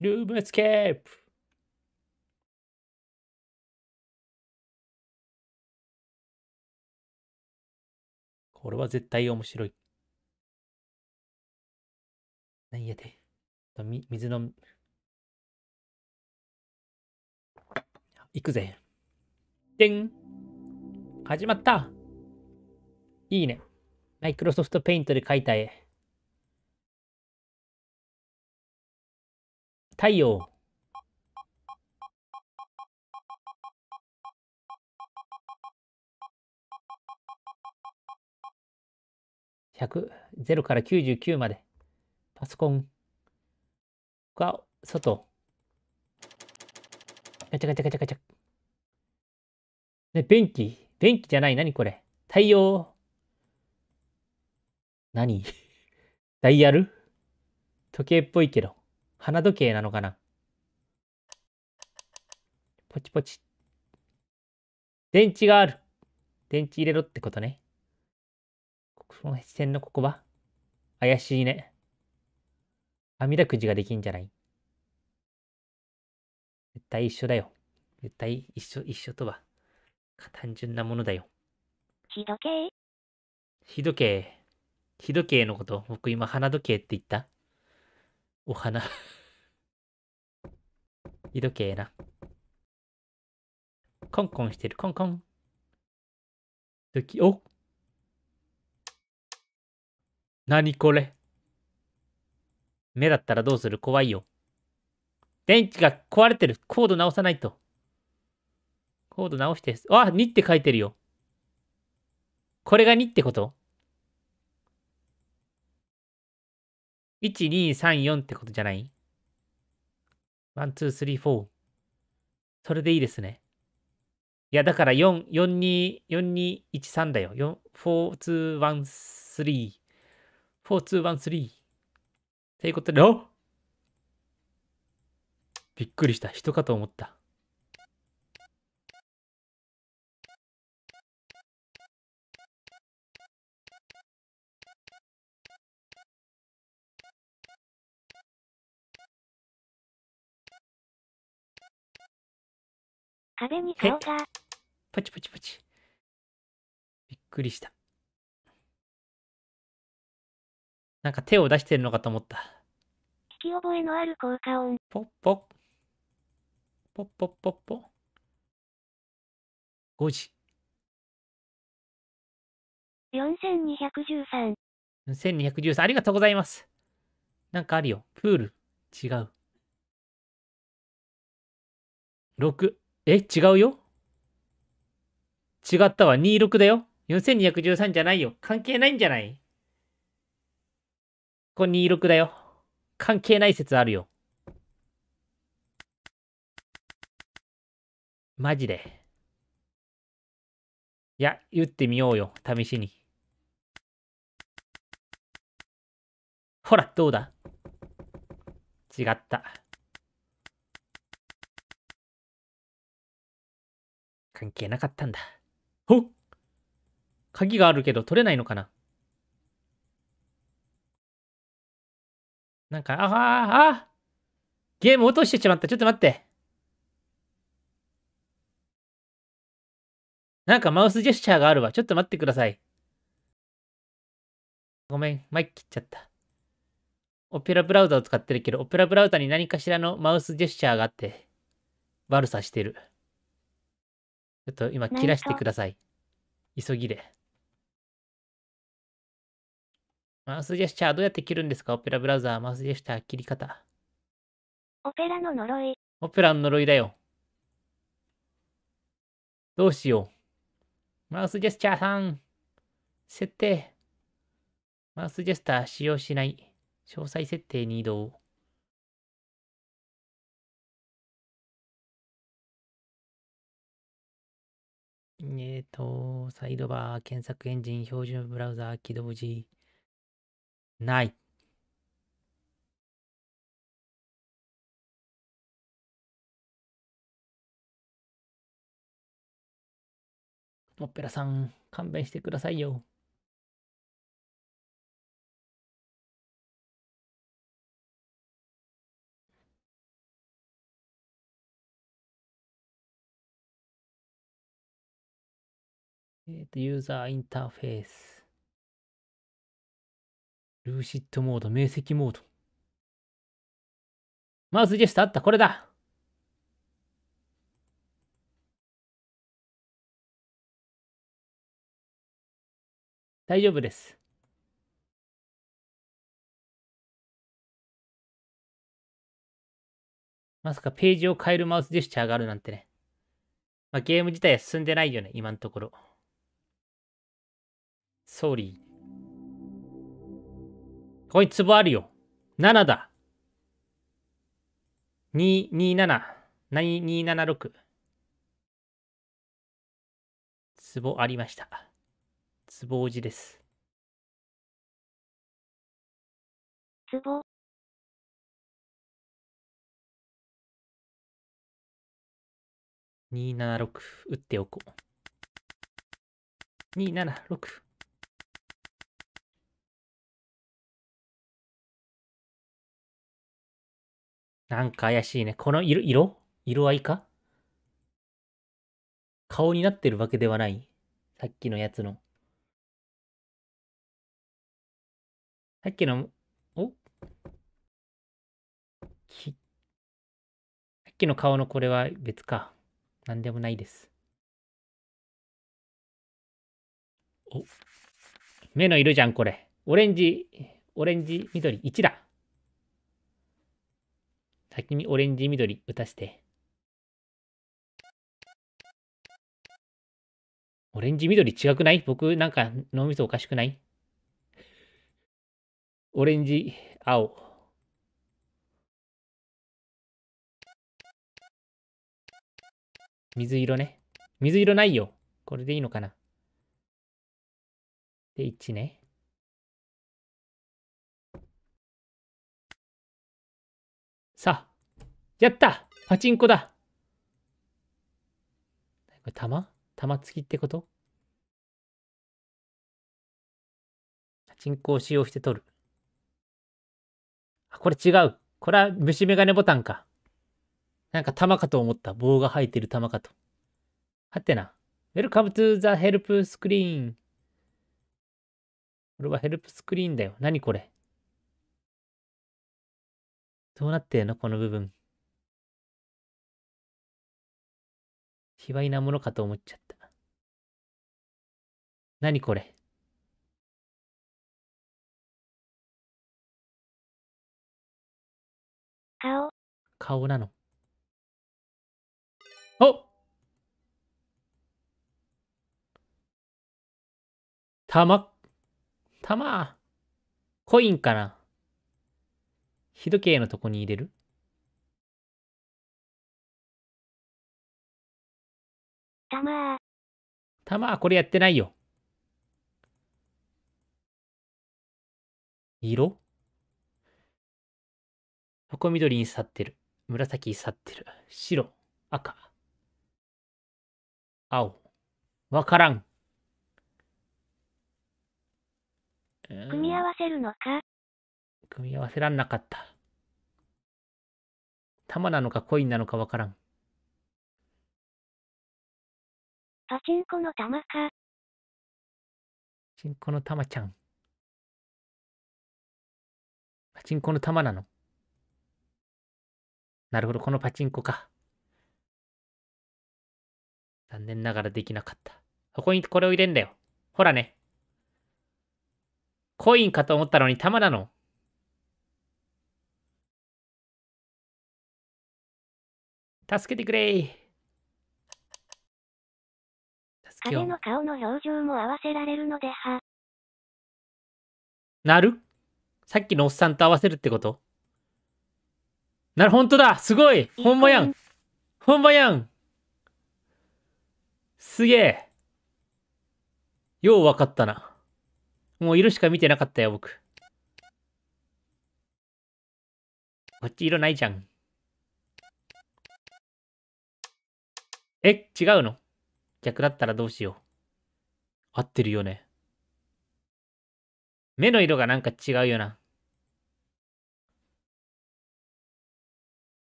ルームエスケープこれは絶対面白い。何やで。み水の。行くぜ。でん始まったいいね。マイクロソフトペイントで描いた絵。太陽0から99までパソコンが外ガチャガチャガチャガチャね便器便器じゃない何これ太陽何 ダイヤル時計っぽいけど花時計なのかなポチポチ。電池がある。電池入れろってことね。この線のここは怪しいね。網だくじができんじゃない絶対一緒だよ。絶対一緒、一緒とは。単純なものだよ。日時計日時計。日時計のこと、僕今花時計って言ったお花時計な。コンコンしてる、コンコン。時、お何これ目だったらどうする怖いよ。電池が壊れてる。コード直さないと。コード直して。あ、2って書いてるよ。これが2ってこと ?1234 ってことじゃないワン、ツー、スリー、フォー。それでいいですね。いや、だから四、四、二、四、二、一、三だよ。四、フフォー、ー、ー。ツワン、スリォー、ツー、ワン、スリー。ということで、びっくりした。人かと思った。壁に顔が。ポチポチポチ。びっくりした。なんか手を出してるのかと思った。聞き覚えのある効果音。ポッポッ。ポッポッポッポ。五時。四千二百十三。四千二百十三。ありがとうございます。なんかあるよ。プール。違う。六。え、違うよ違ったわ。26だよ。4213じゃないよ。関係ないんじゃないこれ26だよ。関係ない説あるよ。マジで。いや、言ってみようよ。試しに。ほら、どうだ違った。関係なかったんだ。ほっ鍵があるけど取れないのかななんか、ああ、あゲーム落としてしまった。ちょっと待って。なんかマウスジェスチャーがあるわ。ちょっと待ってください。ごめん、マイク切っちゃった。オペラブラウザを使ってるけど、オペラブラウザに何かしらのマウスジェスチャーがあって、悪さしてる。ちょっと今切らしてください。急ぎで。マウスジェスチャーどうやって切るんですかオペラブラウザー、マウスジェスチャー切り方。オペラの呪い。オペラの呪いだよ。どうしよう。マウスジェスチャーさん。設定。マウスジェスチャー使用しない。詳細設定に移動。えっ、ー、と、サイドバー、検索エンジン、標準ブラウザー、起動時。ない。もっぺらさん、勘弁してくださいよ。えっ、と、ユーザーインターフェース。ルーシットモード、明晰モード。マウスジェスーあった、これだ大丈夫です。まさかページを変えるマウスジェスチャーがあるなんてね。まあ、ゲーム自体は進んでないよね、今のところ。ソーリー。こいつぼあるよ。7だ。227。何 ?276。壺ありました。壺おじです。壺。276打っておこう。276。なんか怪しいね。この色、色色合いか顔になってるわけではない。さっきのやつの。さっきの、おき、さっきの顔のこれは別か。なんでもないです。お、目の色じゃん、これ。オレンジ、オレンジ、緑、1だ。先にオレンジ緑打たして。オレンジ緑違くない僕なんか脳みそおかしくないオレンジ、青。水色ね。水色ないよ。これでいいのかな。で、1ね。さあ。やったパチンコだこれ玉玉付きってことパチンコを使用して取る。あ、これ違う。これは虫眼鏡ボタンか。なんか玉かと思った。棒が入ってる玉かと。はてな。ウェルカ t トゥーザヘルプスクリーン。これはヘルプスクリーンだよ。何これどうなってんのこの部分。卑猥なものかと思っちゃった。何これ顔。顔なの。おたま、たま、コインかな日時計のとこに入れるたまたまこれやってないよ。色そこ緑に去ってる。紫に去ってる。白、赤、青。わからん。組み合わせるのか組み合わせらんなかった。玉なのかコインなのかわからん。パチンコの玉か。パチンコの玉ちゃん。パチンコの玉なの。なるほど、このパチンコか。残念ながらできなかった。ここにこれを入れんだよ。ほらね。コインかと思ったのに玉なの。助けてくれ助けてあれの顔の表情も合わせられるのでは。なるさっきのおっさんと合わせるってことなる、ほんとだすごいほんまやんほんまやんすげえようわかったな。もう色しか見てなかったよ、僕。こっち色ないじゃん。え、違うの逆だったらどうしよう。合ってるよね。目の色がなんか違うよな。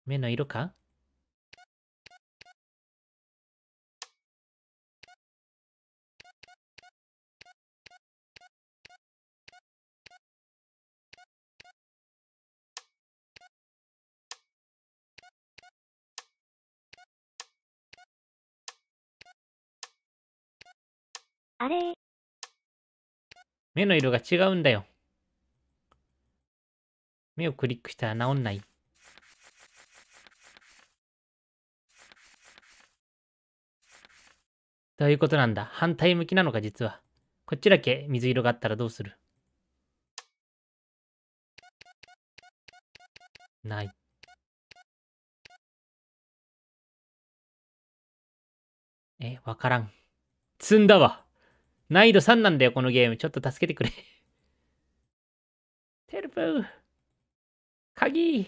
目の色かあれ目の色が違うんだよ。目をクリックしたら治んない。どういうことなんだ。反対向きなのか、実は。こっちだけ水色があったらどうするない。え、わからん。積んだわ。難易度3なんだよ、このゲーム。ちょっと助けてくれ。ヘルプ鍵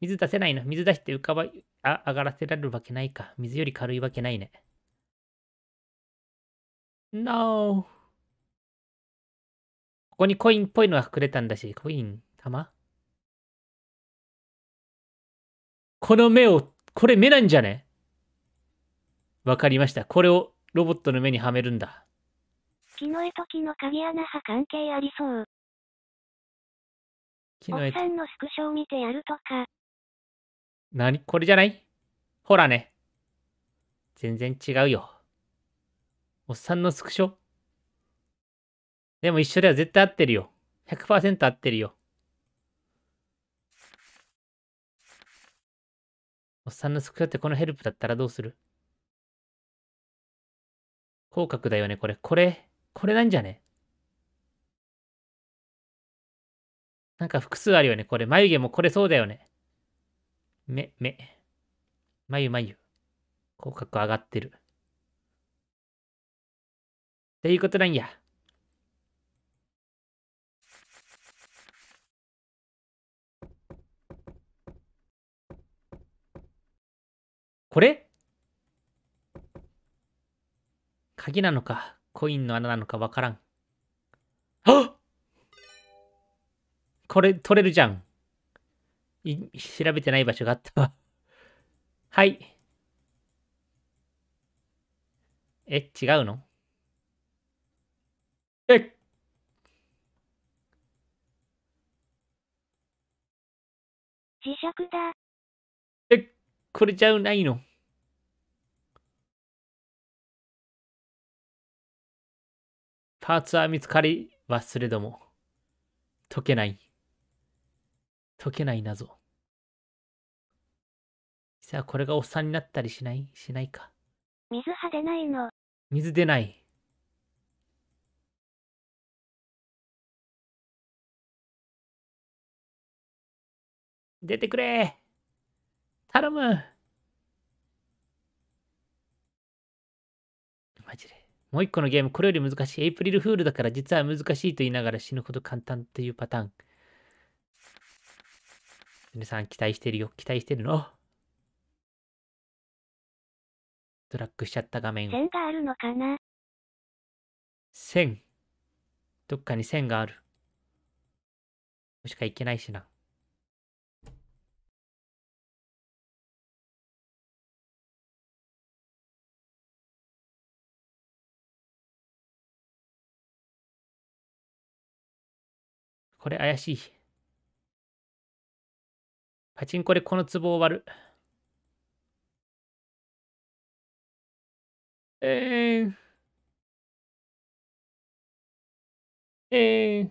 水出せないの。水出して浮かば、あ、上がらせられるわけないか。水より軽いわけないね。No! ここにコインっぽいのが隠れたんだし、コイン、玉この目を、これ目なんじゃねわかりました。これをロボットの目にはめるんだ。木の絵と木の鍵穴派関係ありそう。木の絵。おっさんのスクショを見てやるとか。なにこれじゃないほらね。全然違うよ。おっさんのスクショでも一緒では絶対合ってるよ。100%合ってるよ。おっさんのスクショってこのヘルプだったらどうする口角だよね、これ。これ、これなんじゃねなんか複数あるよね、これ。眉毛もこれそうだよね。目、目。眉、眉。口角上がってる。っていうことなんや。これ鍵なのか、コインの穴なのかわからん。あこれ取れるじゃん。調べてない場所があったわ。はい。え、違うのえ磁石だ。え、これじゃないのパーツは見つかり忘れども、解けない、解けない謎。さあ、これがおっさんになったりしないしないか。水は出ないの。水出ない。出てくれ頼むマジで。もう一個のゲーム、これより難しい。エイプリルフールだから実は難しいと言いながら死ぬほど簡単というパターン。皆さん期待してるよ。期待してるの。ドラッグしちゃった画面線があるのかな線。どっかに線がある。しかいけないしな。これ怪しい。パチンコでこの壺を割る。えー、えー、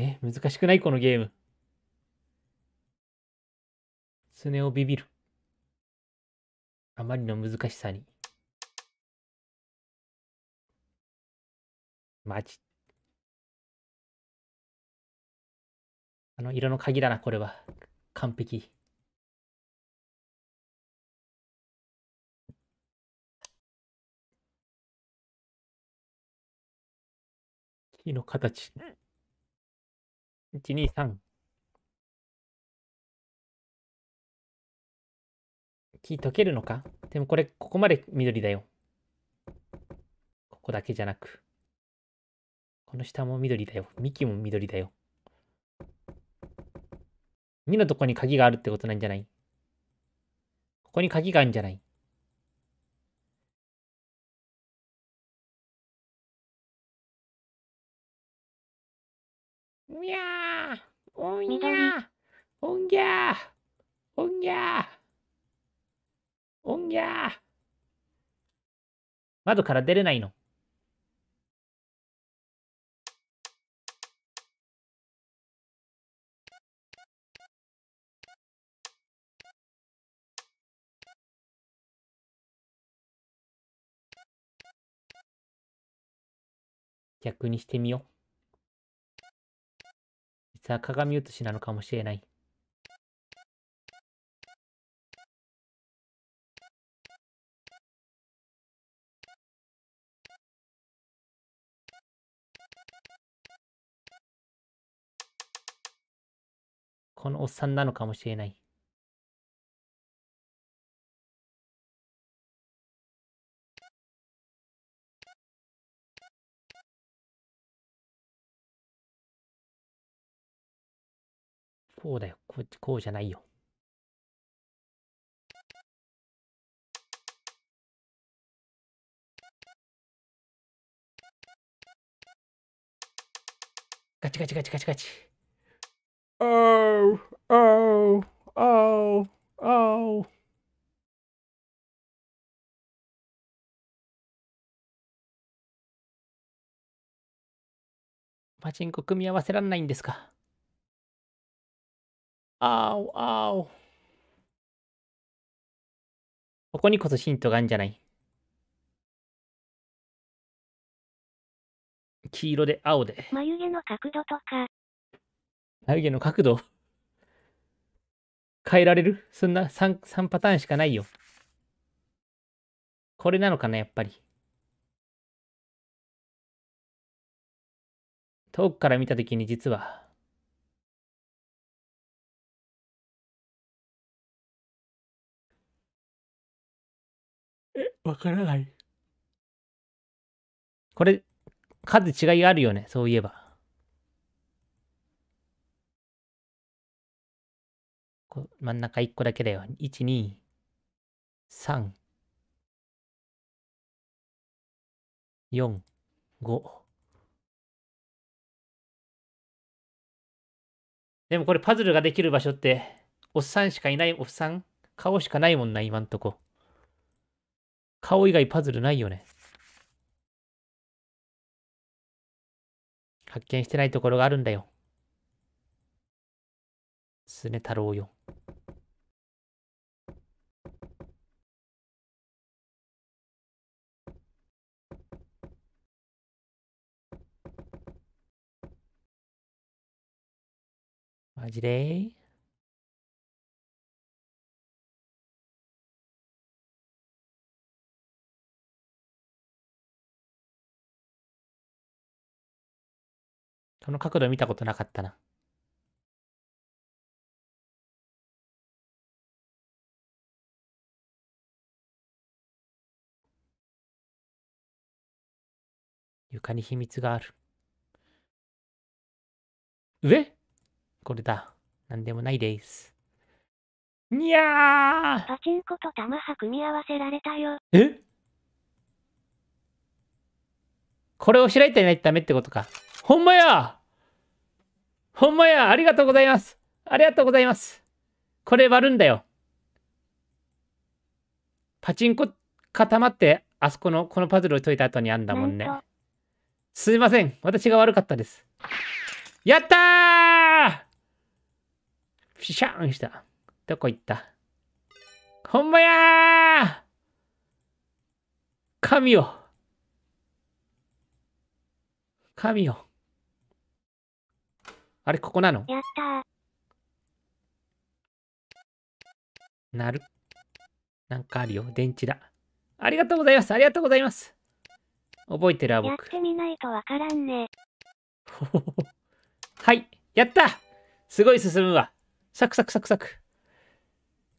え、難しくないこのゲーム。スネをビビる。あまりの難しさに。ジ。あの色の鍵だな、これは。完璧。木の形。1、2、3。木溶けるのかでもこれ、ここまで緑だよ。ここだけじゃなく。この下も緑だよ。幹も緑だよ。2のとこに鍵があるってことなんじゃないここに鍵があるんじゃないにゃーおんぎゃーおんぎゃーおんぎゃーおんぎゃー窓から出れないの逆にしてみよう。実は鏡写しなのかもしれない。このおっさんなのかもしれない。こうだよ。こっち、こうじゃないよ。ガチガチガチガチガチ。おう、おう、おう、おう。パチンコ組み合わせらんないんですかあお、あお。ここにこそヒントがあるんじゃない黄色で青で。眉毛の角度とか。眉毛の角度 変えられるそんな 3, 3パターンしかないよ。これなのかな、やっぱり。遠くから見たときに実はわからない。これ、数違いがあるよね、そういえば。こ真ん中1個だけだよ。1、2、3、4、5。でもこれパズルができる場所って、おっさんしかいないおっさん顔しかないもんな、今んとこ。顔以外パズルないよね。発見してないところがあるんだよ。すね太郎よ。マジでこの角度見たことなかったな。床に秘密がある。上これだ。なんでもないです。にゃーパチンコと玉は組み合わせられたよ。えこれを開いてないとダメってことか。ほんまやほんまや、ありがとうございます。ありがとうございます。これ割るんだよ。パチンコ固まって、あそこの、このパズルを解いた後にあんだもんね。すいません。私が悪かったです。やったーピシャーンした。どこ行ったほんまや神よ。神よ。あれ、ここなのやったなる。なんかあるよ。電池だ。ありがとうございます。ありがとうございます。覚えてるわ、僕。やってみないとわからんね。はい。やったすごい進むわ。サクサクサクサク。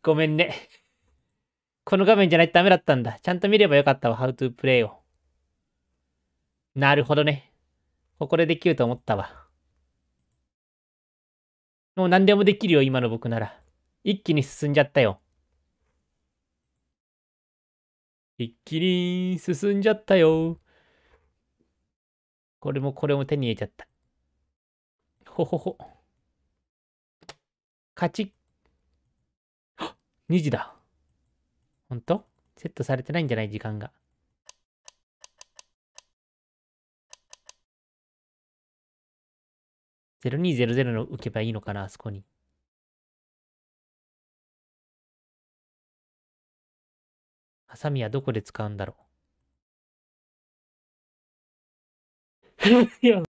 ごめんね。この画面じゃないとダメだったんだ。ちゃんと見ればよかったわ。How to play を。なるほどね。ここでできると思ったわ。もう何でもできるよ、今の僕なら。一気に進んじゃったよ。一気に進んじゃったよ。これもこれも手に入れちゃった。ほほほ。勝ち。2時だ。ほんとセットされてないんじゃない時間が。0200の受けばいいのかな、あそこに。ハサミはどこで使うんだろう。いや。こ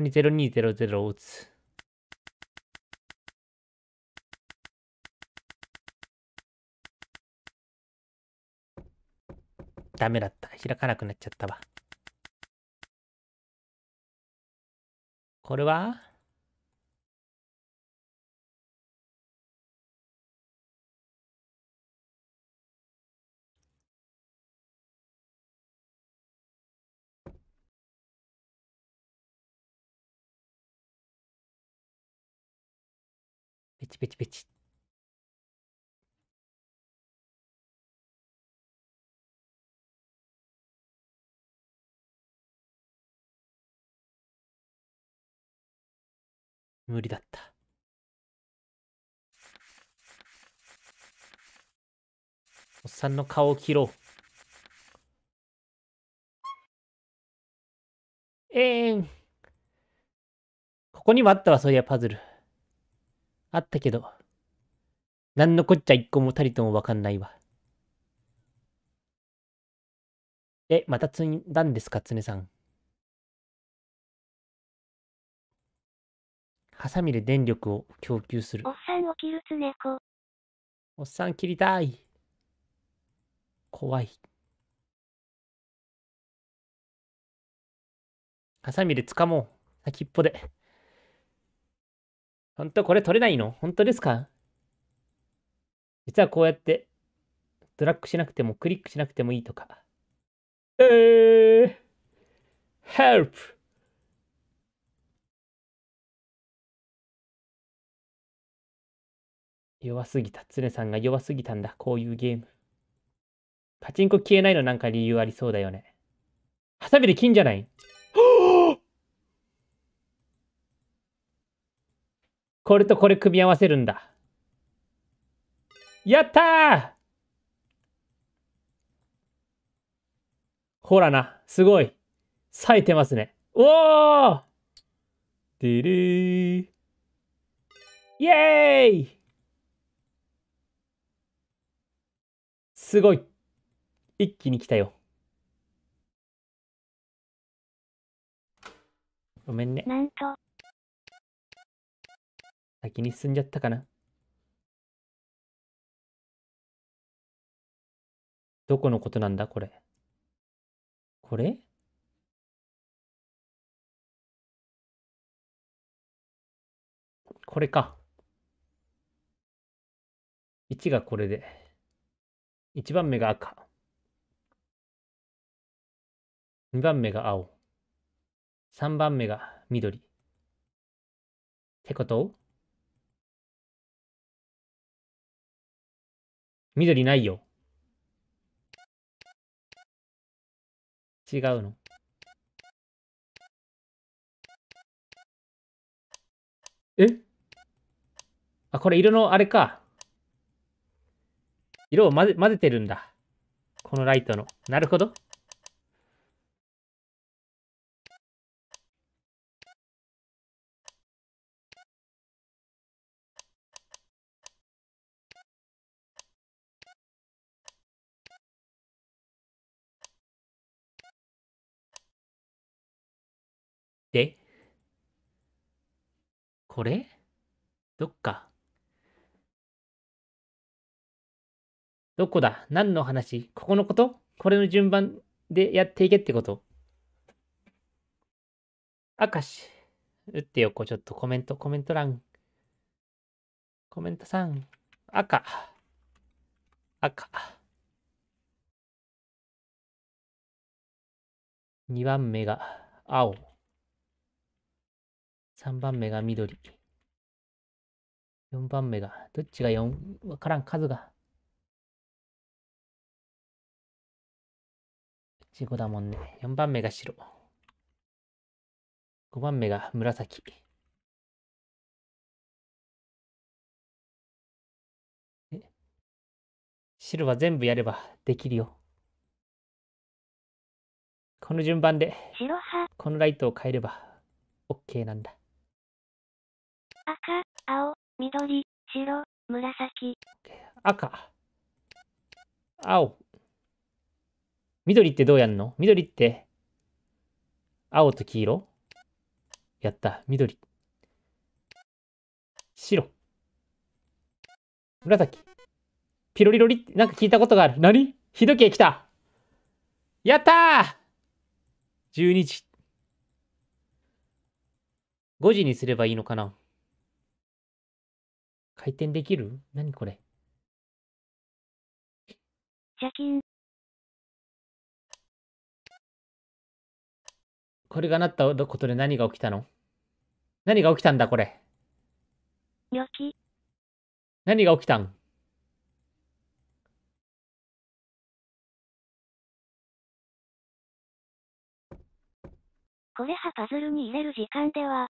こに0200を打つ。ダメだった。開かなくなっちゃったわ。これはペチペチペチ。無理だった。おっさんの顔を切ろう。えーん。ここにもあったわ、そういやパズル。あったけど。なんのこっちゃ一個もたりともわかんないわ。え、また積んだんですか、常さん。ハサミで電力を供給する。おっさんを切るつ猫。おっさん切りたい。怖い。ハサミで掴もう。先っぽで。本当これ取れないの本当ですか実はこうやって、ドラッグしなくてもクリックしなくてもいいとか。えー、help! 弱すぎた。つねさんが弱すぎたんだ。こういうゲーム。パチンコ消えないのなんか理由ありそうだよね。ハサミで金じゃない これとこれ組み合わせるんだ。やったーほらな、すごい。冴えてますね。おーィれーイエーイすごい一気に来たよ。ごめんね。なんと。先に進んじゃったかな。どこのことなんだこれ。これこれか。1がこれで。1番目が赤。2番目が青。3番目が緑。ってこと緑ないよ。違うの。えあ、これ色のあれか。色を混ぜ混ぜてるんだ。このライトの。なるほど。で、これどっか。どこだ何の話ここのことこれの順番でやっていけってこと明石、打ってよ、こうちょっとコメント、コメント欄。コメントさん。赤。赤。2番目が青。3番目が緑。4番目が、どっちが4わからん、数が。15だもんね。4番目が白。5番目が紫。白は全部やればできるよ。この順番で、このライトを変えれば OK なんだ。赤、青、緑、白、紫。赤、青、緑ってどうやんの緑って、青と黄色やった。緑。白。紫。ピロリロリってなんか聞いたことがある。何日時計来たやったー !12 時。5時にすればいいのかな回転できる何これ借金これがなったことで何が起きたの何が起きたんだこれ。ニき。何が起きたんこれはパズルに入れる時間では。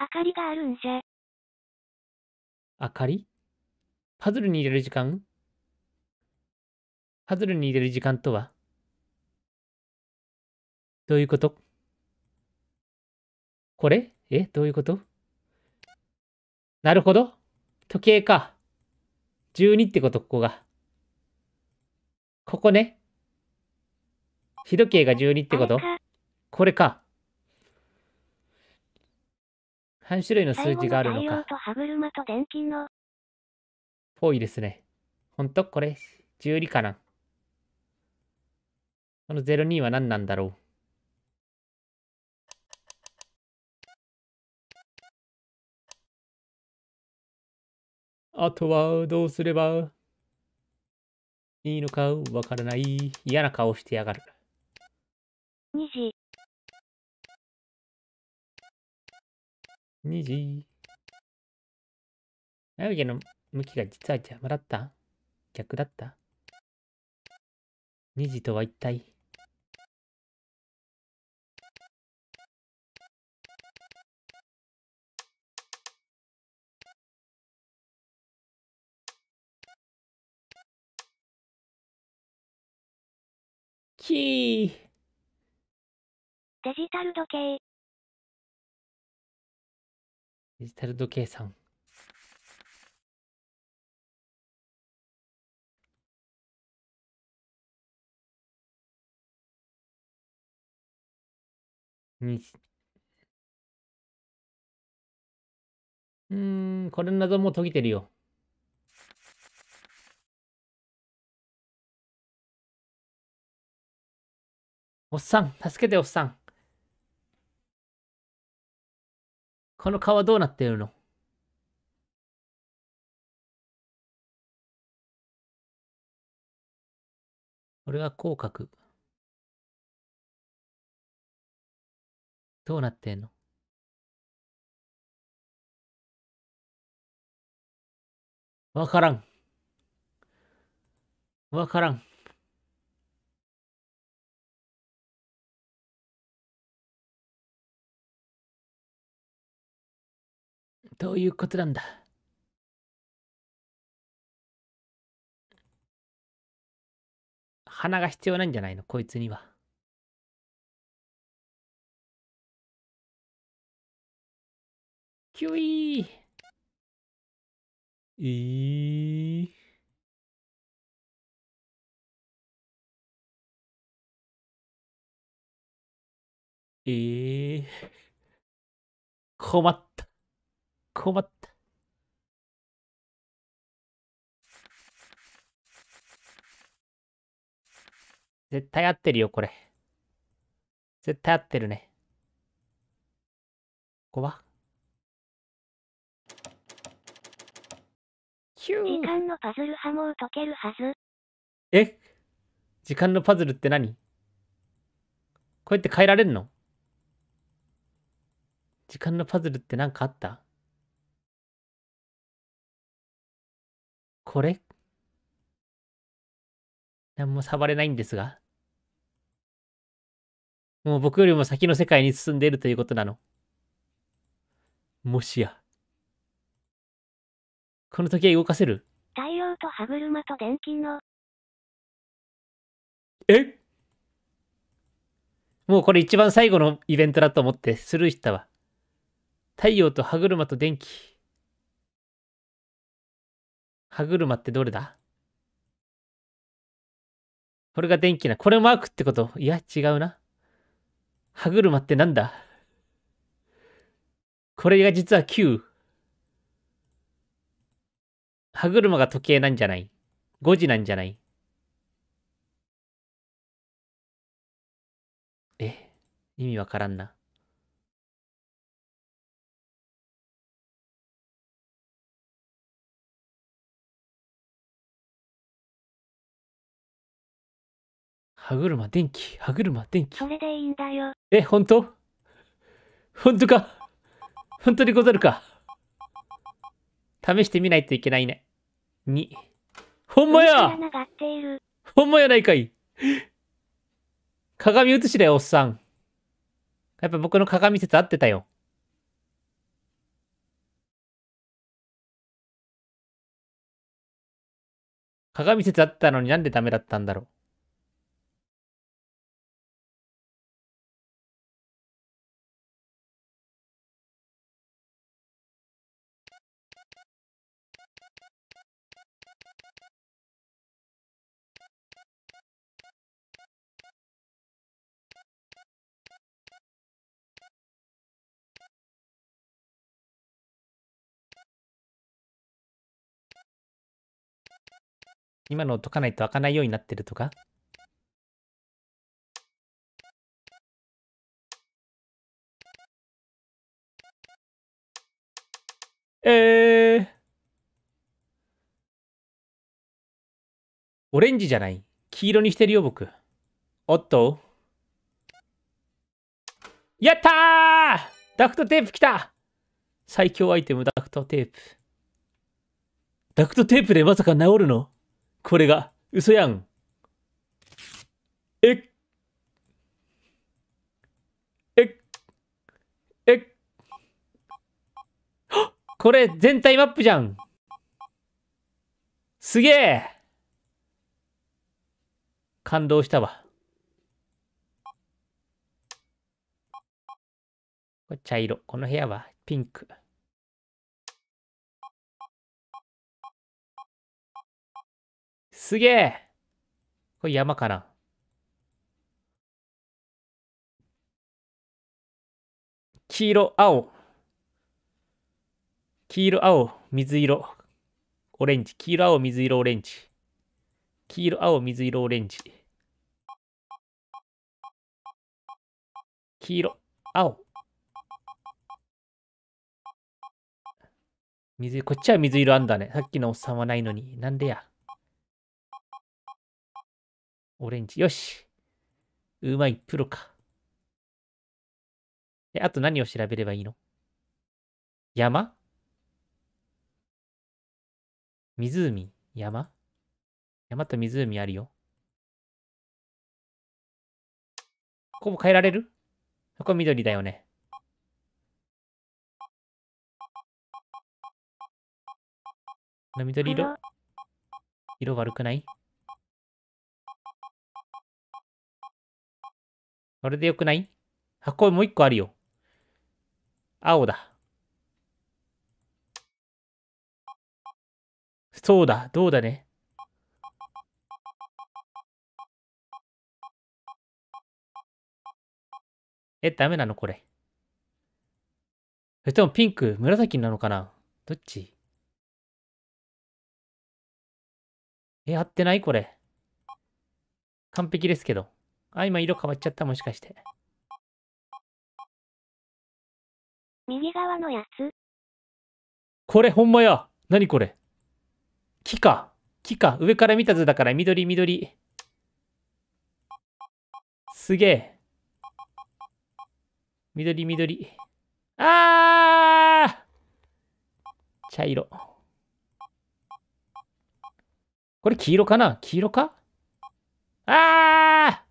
明かりがあるんじゃ。明かりパズルに入れる時間パズルに入れる時間とはどういうことこれえどういうことなるほど。時計か。12ってこと、ここが。ここね。日時計が12ってことこれか。半種類の数字があるのか。ぽいですね。ほんとこれ、12かな。この02は何なんだろうあとはどうすればいいのかわからない。嫌な顔してやがる。2時。2時。眉毛の向きが実は邪魔だった逆だった ?2 時とは一体デジタル時計。デジタル時計さん。にうん、これ謎も解けてるよ。おっさん、助けておっさん。この川どうなっているのこれは口角。どうなってんのわからん。わからん。どういうことなんだ花が必要なんじゃないのこいつには。キュイーえー、えー、困 っ困った。絶対合ってるよ、これ。絶対合ってるね。ここは時間のパズルはもう解けるはず。え時間のパズルって何こうやって変えられるの時間のパズルって何かあったこれ何も触れないんですが。もう僕よりも先の世界に進んでいるということなの。もしや。この時計動かせる太陽と歯車と電気の。えもうこれ一番最後のイベントだと思ってスルーしたわ。太陽と歯車と電気。歯車ってどれだこれが電気な。これマークってこといや、違うな。歯車ってなんだこれが実は9。歯車が時計なんじゃない ?5 時なんじゃないえ、意味わからんな。歯車、電気、歯車、電気。それでいいんだよ。え、本当本当か本当にござるか試してみないといけないね。2。ほんまやほんまやないかい鏡写しだよ、おっさん。やっぱ僕の鏡説合ってたよ。鏡説あったのになんでダメだったんだろう。今の解かないと開かないようになってるとかえー、オレンジじゃない。黄色にしてるよ、僕。おっと。やったーダクトテープきた最強アイテム、ダクトテープ。ダクトテープでまさか治るのこれが嘘やん。えっ。えっ。えっ。これ全体マップじゃん。すげえ感動したわ。これ茶色。この部屋はピンク。すげえこれ山かな黄色、青。黄色、青、水色、オレンジ。黄色、青、水色、オレンジ。黄色、青、水色、オレンジ。黄色、青。水、こっちは水色あんだね。さっきのおっさんはないのに。なんでや。オレンジ。よし。うまい、プロか。え、あと何を調べればいいの山湖山山と湖あるよ。ここも変えられるここ緑だよね。の緑色色悪くないそれでよくない箱もう一個あるよ。青だ。そうだ、どうだね。え、ダメなのこれ。それともピンク、紫なのかなどっちえ、合ってないこれ。完璧ですけど。あ、今色変わっちゃった、もしかして。右側のやつ。これ、ほんまや。なにこれ。木か。木か。上から見た図だから、緑、緑。すげえ。緑、緑。あー茶色。これ黄色かな黄色かあー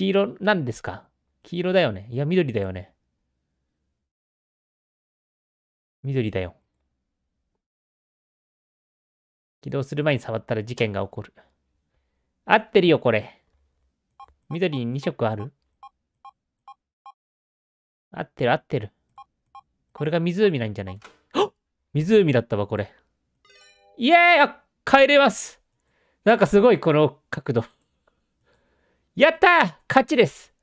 黄色なんですか黄色だよね。いや、緑だよね。緑だよ。起動する前に触ったら事件が起こる。合ってるよ、これ。緑に2色ある合ってる、合ってる。これが湖なんじゃない湖だったわ、これ。イエーイ帰れますなんかすごい、この角度。やった勝ちです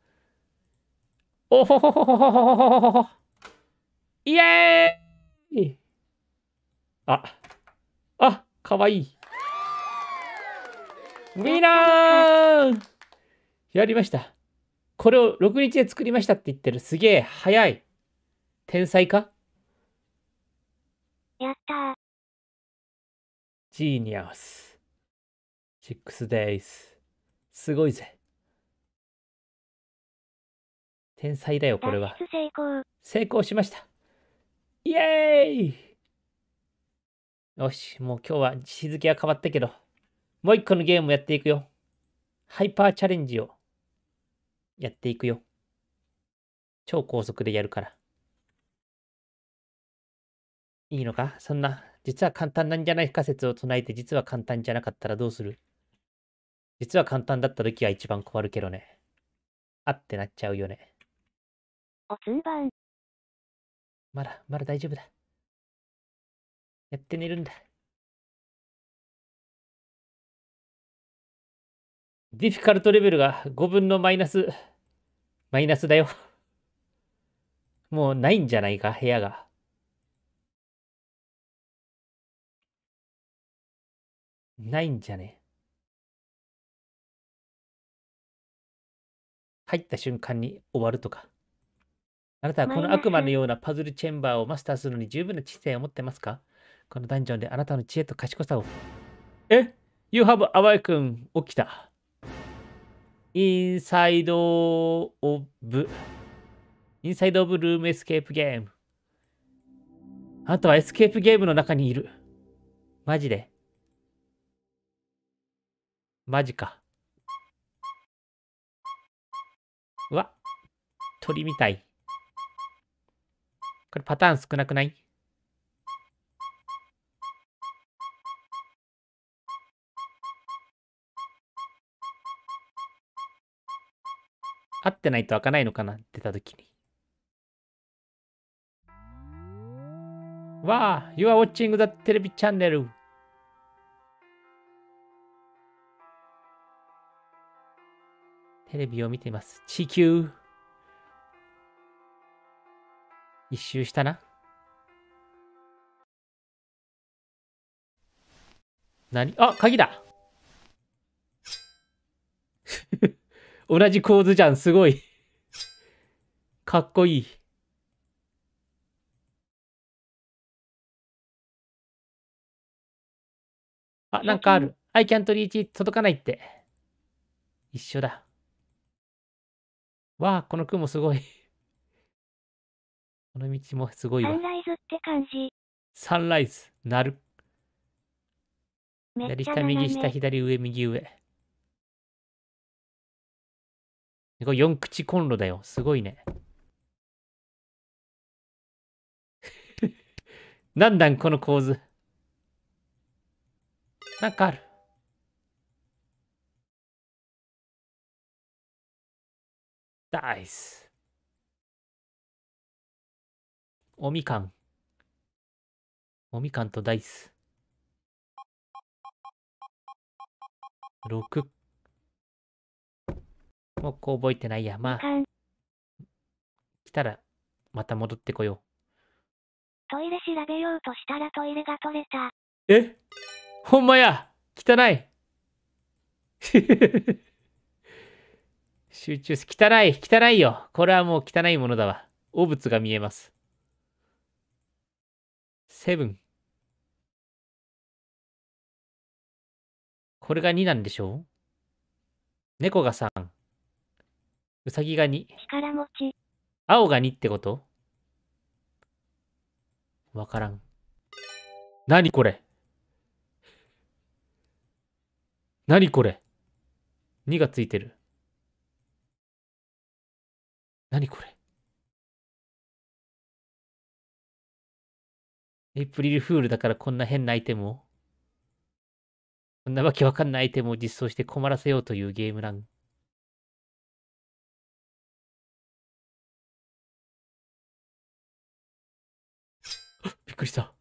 おほほほほほほほほほイエーイあ、あ、かわいい。みなやりました。これを6日で作りましたって言ってる。すげえ、早い。天才かやったジーニアス。6 days。すごいぜ。天才だよ、これは。成功。成功しました。イエーイよし、もう今日は日付は変わったけど、もう一個のゲームやっていくよ。ハイパーチャレンジをやっていくよ。超高速でやるから。いいのかそんな、実は簡単なんじゃない仮説を唱えて、実は簡単じゃなかったらどうする実は簡単だった時は一番困るけどね。あってなっちゃうよね。おつ番まだ、まだ大丈夫だ。やって寝るんだ。ディフィカルトレベルが5分のマイナス、マイナスだよ。もうないんじゃないか、部屋が。ないんじゃね入った瞬間に終わるとか。あなたはこの悪魔のようなパズルチェンバーをマスターするのに十分な知性を持ってますかこのダンジョンであなたの知恵と賢さを。え ?You have a w a k e n 起きた。Inside of Inside of Room Escape Game あなたはエスケープゲームの中にいる。マジで。マジか。うわ。鳥みたい。これパターン少なくないあってないと開かないのかな出たときに。わあ、You are watching the テレビチャンネル。テレビを見ています。地球。一周したな。何あ、鍵だ 同じ構図じゃん、すごいかっこいい。あ、なんかある。I can't reach it 届かないって。一緒だ。わあ、この雲すごいこの道もすごいわ。サンライズって感じ。サンライズ、なる。左下、右下、左上、右上。これ4口コンロだよ。すごいね。何 段この構図。なんかある。ダイス。おみかん。おみかんとダイス。六。もうこう覚えてないや。まあ。来たら、また戻ってこよう。トイレ調べようとしたらトイレが取れた。えほんまや汚い 集中す。汚い汚いよこれはもう汚いものだわ。汚物が見えます。セブンこれが2なんでしょう猫が3。うさぎが2。力持ち。青が2ってことわからん。なにこれなにこれ ?2 がついてる。なにこれエイプリルフールだからこんな変なアイテムを、こんなわけわかんないアイテムを実装して困らせようというゲームラン。びっくりした。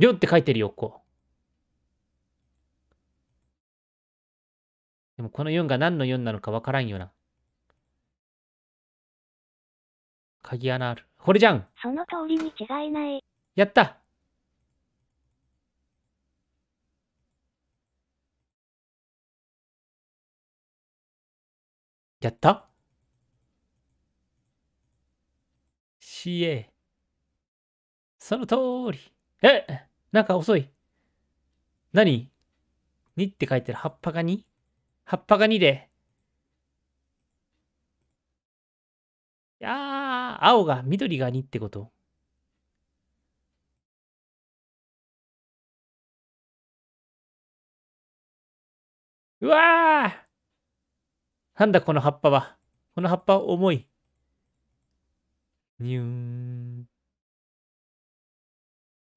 りょんって書いてるよ、こう。でもこの4が何の4なのかわからんよな。鍵穴ある。これじゃん。その通りに違いない。やった。やった ?CA。その通り。えなんか遅い。何 ?2 って書いてる。葉っぱが 2? 葉っぱが2で。やー。青が、緑が2ってこと。うわあなんだこの葉っぱは。この葉っぱ重い。にゅーん。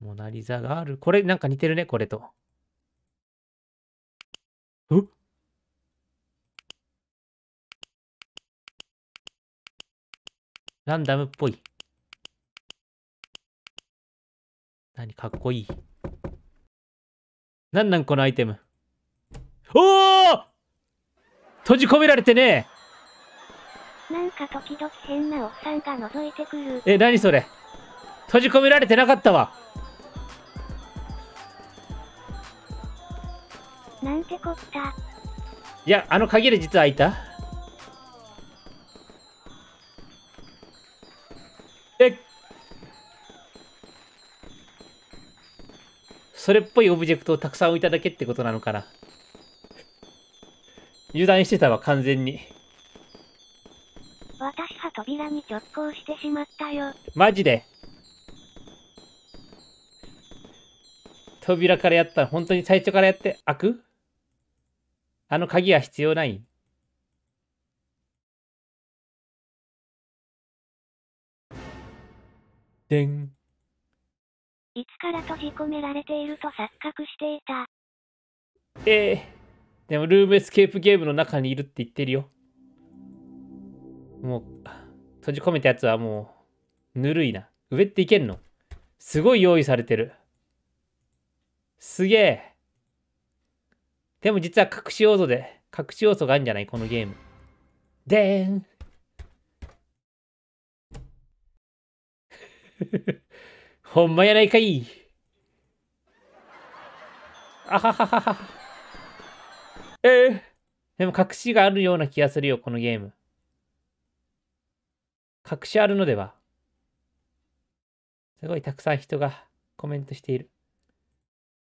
モナリザがある。これなんか似てるね、これと。うっランダムっぽい。何かっこいい。なんなんこのアイテム。おお閉じ込められてねなんか時々変なおっさんが覗いてくる。え、何それ閉じ込められてなかったわ。なんてこった。いや、あの鍵で実は開いたそれっぽいオブジェクトをたくさん置いただけってことなのかな。油断してたわ、完全に。私は扉に直行してしまったよ。マジで扉からやったら、本当に最初からやって、開くあの鍵は必要ないでん。いつから閉じ込められていると錯覚していた。えー、でもルームエスケープゲームの中にいるって言ってるよ。もう、閉じ込めたやつはもう、ぬるいな。上っていけんのすごい用意されてる。すげえ。でも実は隠し要素で、隠し要素があるんじゃないこのゲーム。でーん。ほんまやないかいあはははは。えー、でも隠しがあるような気がするよ、このゲーム。隠しあるのではすごいたくさん人がコメントしている。